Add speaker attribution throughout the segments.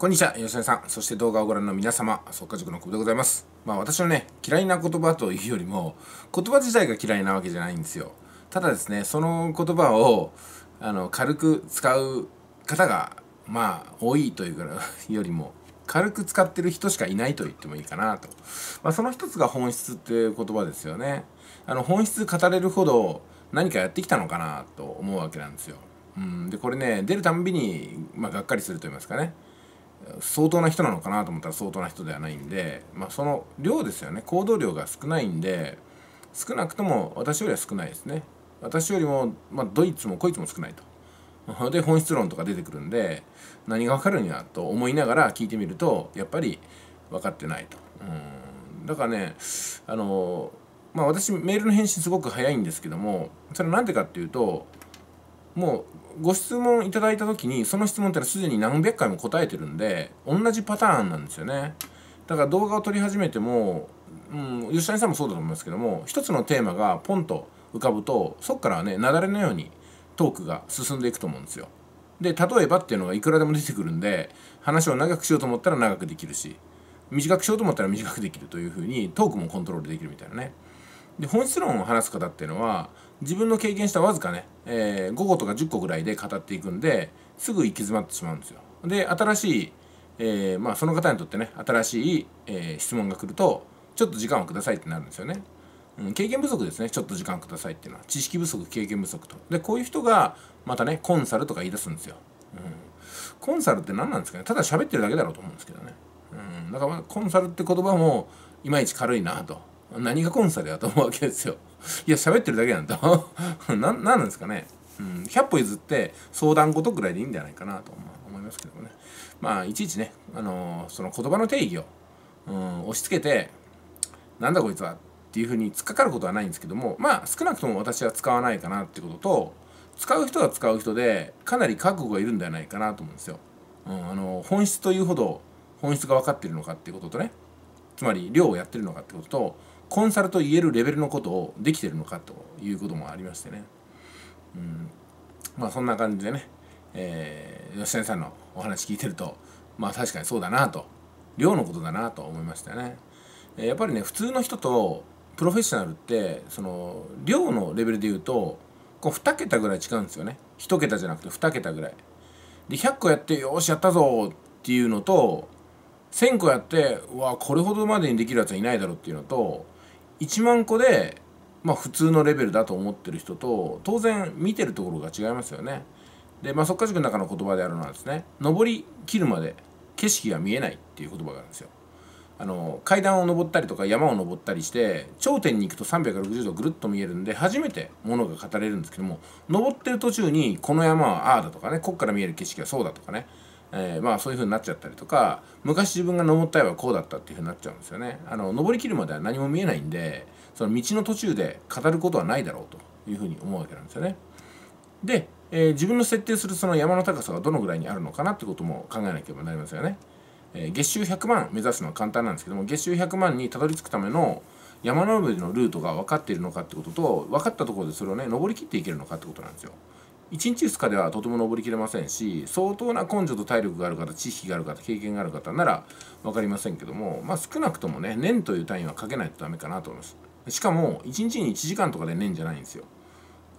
Speaker 1: こんにちは、吉田さん。そして動画をご覧の皆様、総化塾の久保でございます。まあ私のね、嫌いな言葉というよりも、言葉自体が嫌いなわけじゃないんですよ。ただですね、その言葉を、あの、軽く使う方が、まあ、多いというからよりも、軽く使ってる人しかいないと言ってもいいかなと。まあその一つが本質っていう言葉ですよね。あの、本質語れるほど何かやってきたのかなと思うわけなんですよ。うん、で、これね、出るたんびに、まあ、がっかりすると言いますかね。相当な人なのかなと思ったら相当な人ではないんで、まあ、その量ですよね行動量が少ないんで少なくとも私よりは少ないですね私よりも、まあ、ドイツもこいつも少ないと で本質論とか出てくるんで何が分かるんやと思いながら聞いてみるとやっぱり分かってないとうんだからねあのまあ私メールの返信すごく早いんですけどもそれは何でかっていうともうご質問いただいた時にその質問ってのはすでに何百回も答えてるんで同じパターンなんですよねだから動画を撮り始めても、うん、吉谷さんもそうだと思いますけども一つのテーマがポンと浮かぶとそっからはね雪崩のようにトークが進んでいくと思うんですよで例えばっていうのがいくらでも出てくるんで話を長くしようと思ったら長くできるし短くしようと思ったら短くできるというふうにトークもコントロールできるみたいなねで本質論を話す方っていうのは自分の経験したわずかね、えー、5個とか10個ぐらいで語っていくんですぐ行き詰まってしまうんですよ。で新しい、えー、まあ、その方にとってね新しい、えー、質問が来るとちょっと時間をくださいってなるんですよね。うん、経験不足ですねちょっと時間くださいっていうのは知識不足経験不足とでこういう人がまたねコンサルとか言い出すんですよ、うん、コンサルって何なんですかねただ喋ってるだけだろうと思うんですけどね、うん、だからコンサルって言葉もいまいち軽いなと何がコンサルやと思うわけですよ。いや、喋ってるだけなんだ。な、なんなんですかね。うん、100歩譲って相談事ぐらいでいいんじゃないかなと思いますけどもね。まあ、いちいちね、あのー、その言葉の定義を、うん、押し付けて、なんだこいつはっていうふうに突っかかることはないんですけども、まあ、少なくとも私は使わないかなってことと、使う人は使う人で、かなり覚悟がいるんではないかなと思うんですよ。うん、あのー、本質というほど、本質が分かってるのかっていうこととね、つまり量をやってるのかってことと、コンサルと言えるレベルのことをできてるのかということもありましてね、うん、まあそんな感じでね、えー、吉田さんのお話聞いてるとまあ確かにそうだなと量のことだなと思いましたね。えやっぱりね普通の人とプロフェッショナルってその量のレベルで言うとこう2桁ぐらい違うんですよね1桁じゃなくて2桁ぐらいで100個やってよしやったぞっていうのと1,000個やってわこれほどまでにできるやつはいないだろうっていうのと1万個で、まあ、普通のレベルだと思ってる人と当然見てるところが違いますよね。で、まあ、速化塾の中の言葉であるのはですね登り切るまで景色が見えないっていう言葉があるんですよ。あの階段を登ったりとか山を登ったりして頂点に行くと360度ぐるっと見えるんで初めてものが語れるんですけども登ってる途中にこの山はああだとかねこっから見える景色はそうだとかねえー、まあそういう風になっちゃったりとか昔自分が登った絵はこうだったっていう風になっちゃうんですよねあの登りきるまでは何も見えないんでその道の途中で語ることはないだろうという風に思うわけなんですよねで、えー、自分の設定するその山の高さがどのぐらいにあるのかなってことも考えなければなりますよね、えー、月収100万目指すのは簡単なんですけども月収100万にたどり着くための山登りのルートが分かっているのかってことと分かったところでそれをね登りきっていけるのかってことなんですよ1日2日ではとても登りきれませんし相当な根性と体力がある方知識がある方経験がある方なら分かりませんけども、まあ、少なくともね年という単位はかけないとダメかなと思いますしかも1日に1時間とかで年じゃないんですよ、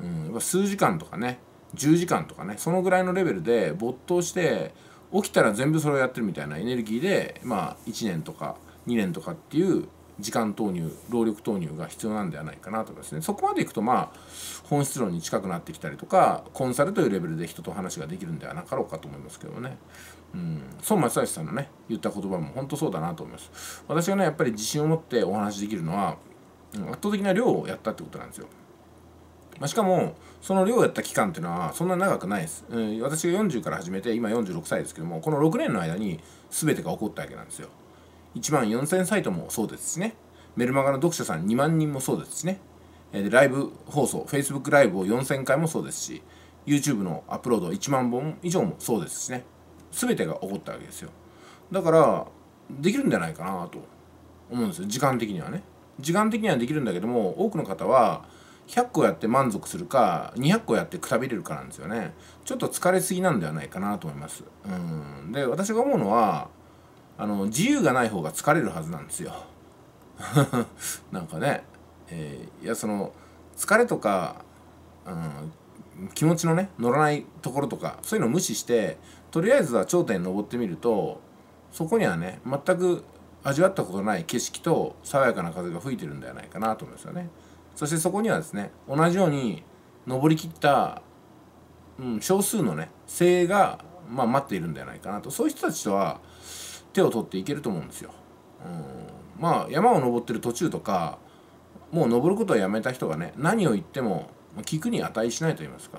Speaker 1: うん、数時間とかね10時間とかねそのぐらいのレベルで没頭して起きたら全部それをやってるみたいなエネルギーでまあ1年とか2年とかっていう時間投入労力投入が必要なんではないかなとかですねそこまでいくとまあ本質論に近くなってきたりとかコンサルというレベルで人と話ができるんではなかろうかと思いますけどね。うん、孫正義さんのね言った言葉も本当そうだなと思います私がねやっぱり自信を持ってお話できるのは圧倒的な量をやったってことなんですよまあ、しかもその量をやった期間っていうのはそんな長くないです、うん、私が40から始めて今46歳ですけどもこの6年の間に全てが起こったわけなんですよ1万4000サイトもそうですしね。メルマガの読者さん2万人もそうですしね。でライブ放送、Facebook ライブを4000回もそうですし、YouTube のアップロード1万本以上もそうですしね。全てが起こったわけですよ。だから、できるんじゃないかなと思うんですよ。時間的にはね。時間的にはできるんだけども、多くの方は、100個やって満足するか200個やってくたびれるかなんですよねちょっと疲れすぎなんではないかなと思いますうんで私が思うのはあの自由がない方が疲れるはずなんですよ なんかね、えー、いやその疲れとか、うん、気持ちのね乗らないところとかそういうのを無視してとりあえずは頂点に登ってみるとそこにはね全く味わったことない景色と爽やかな風が吹いてるんではないかなと思うんですよね。そしてそこにはですね同じように登りきった、うん、少数のね精鋭が、まあ、待っているんではないかなとそういう人たちとは手を取っていけると思うんですよ。うんまあ山を登ってる途中とかもう登ることはやめた人がね何を言っても聞くに値しないと言いますか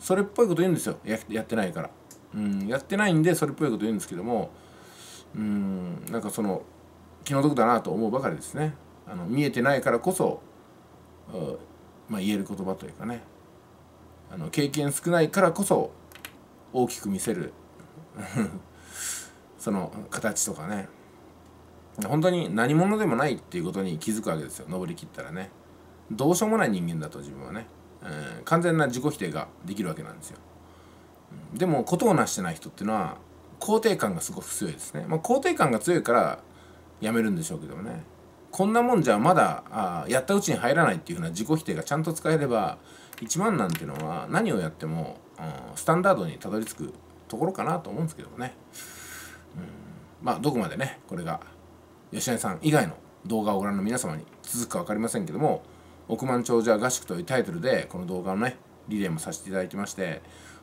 Speaker 1: それっぽいこと言うんですよやってないから、うん、やってないんでそれっぽいこと言うんですけどもうんなんかその気の毒だなと思うばかりですねあの見えてないからこそ、まあ、言える言葉というかねあの経験少ないからこそ大きく見せるその形とかね本当に何者でもないっていうことに気づくわけですよ登りきったらねどうしようもない人間だと自分はね、えー、完全な自己否定ができるわけなんですよでも事を成してない人っていうのは肯定感がすごく強いですね、まあ、肯定感が強いからやめるんでしょうけどもねこんなもんじゃまだあやったうちに入らないっていうふうな自己否定がちゃんと使えれば1万なんていうのは何をやっても、うん、スタンダードにたどり着くところかなと思うんですけどもね。まあどこまでねこれが吉谷さん以外の動画をご覧の皆様に続くか分かりませんけども億万長者合宿というタイトルでこの動画のねリレーもさせていただきまして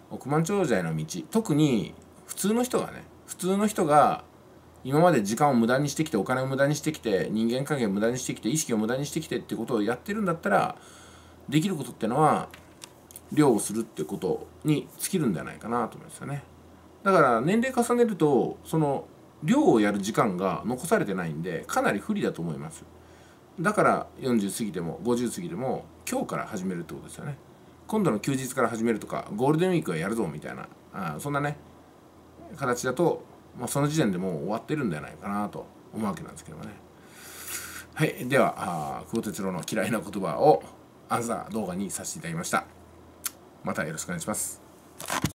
Speaker 1: 億万長者への道特に普通の人がね普通の人が今まで時間を無駄にしてきてお金を無駄にしてきて人間関係を無駄にしてきて意識を無駄にしてきてってことをやってるんだったらできることってのは量をするってことに尽きるんじゃないかなと思いますよね。だから年齢重ねるとその量をやる時間が残されてないんでかなり不利だと思いますだから40過ぎても50過ぎても今日から始めるってことですよね今度の休日から始めるとかゴールデンウィークはやるぞみたいなあそんなね形だと、まあ、その時点でもう終わってるんじゃないかなと思うわけなんですけどもねはいでは久保哲郎の嫌いな言葉をアンサー動画にさせていただきましたまたよろしくお願いします